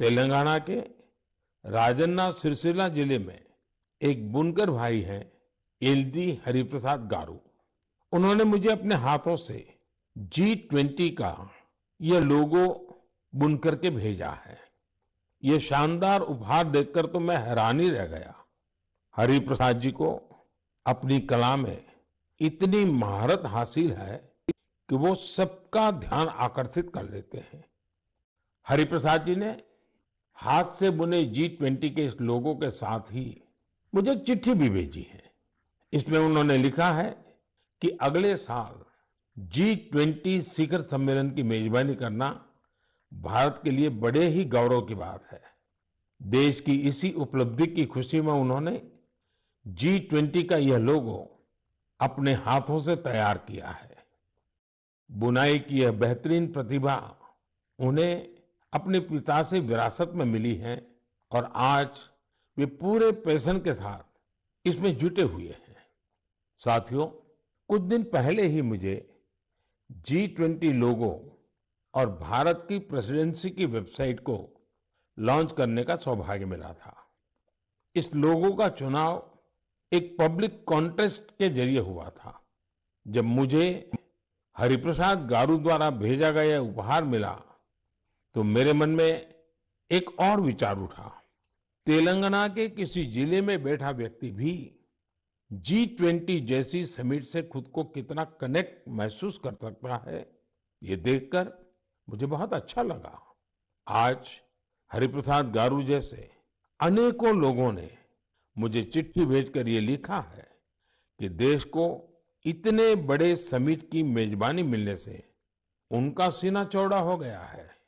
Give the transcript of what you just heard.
तेलंगाना के राजन्ना सिरसिला जिले में एक बुनकर भाई हैं एलदी हरिप्रसाद गारू उन्होंने मुझे अपने हाथों से जी ट्वेंटी का यह लोगो बुनकर के भेजा है ये शानदार उपहार देखकर तो मैं हैरानी रह गया हरिप्रसाद जी को अपनी कला में इतनी महारत हासिल है कि वो सबका ध्यान आकर्षित कर लेते हैं हरिप्रसाद जी ने हाथ से बुने जी ट्वेंटी के इस लोगों के साथ ही मुझे एक चिट्ठी भी भेजी है इसमें उन्होंने लिखा है कि अगले साल जी ट्वेंटी शिखर सम्मेलन की मेजबानी करना भारत के लिए बड़े ही गौरव की बात है देश की इसी उपलब्धि की खुशी में उन्होंने जी ट्वेंटी का यह लोगो अपने हाथों से तैयार किया है बुनाई की यह बेहतरीन प्रतिभा उन्हें अपने पिता से विरासत में मिली है और आज वे पूरे पैशन के साथ इसमें जुटे हुए हैं साथियों कुछ दिन पहले ही मुझे जी ट्वेंटी लोगों और भारत की प्रेसिडेंसी की वेबसाइट को लॉन्च करने का सौभाग्य मिला था इस लोगों का चुनाव एक पब्लिक कॉन्टेस्ट के जरिए हुआ था जब मुझे हरिप्रसाद गारू द्वारा भेजा गया उपहार मिला तो मेरे मन में एक और विचार उठा तेलंगाना के किसी जिले में बैठा व्यक्ति भी जी ट्वेंटी जैसी समिट से खुद को कितना कनेक्ट महसूस कर सकता है ये देखकर मुझे बहुत अच्छा लगा आज हरिप्रसाद गारू जैसे अनेकों लोगों ने मुझे चिट्ठी भेजकर ये लिखा है कि देश को इतने बड़े समिट की मेजबानी मिलने से उनका सीना चौड़ा हो गया है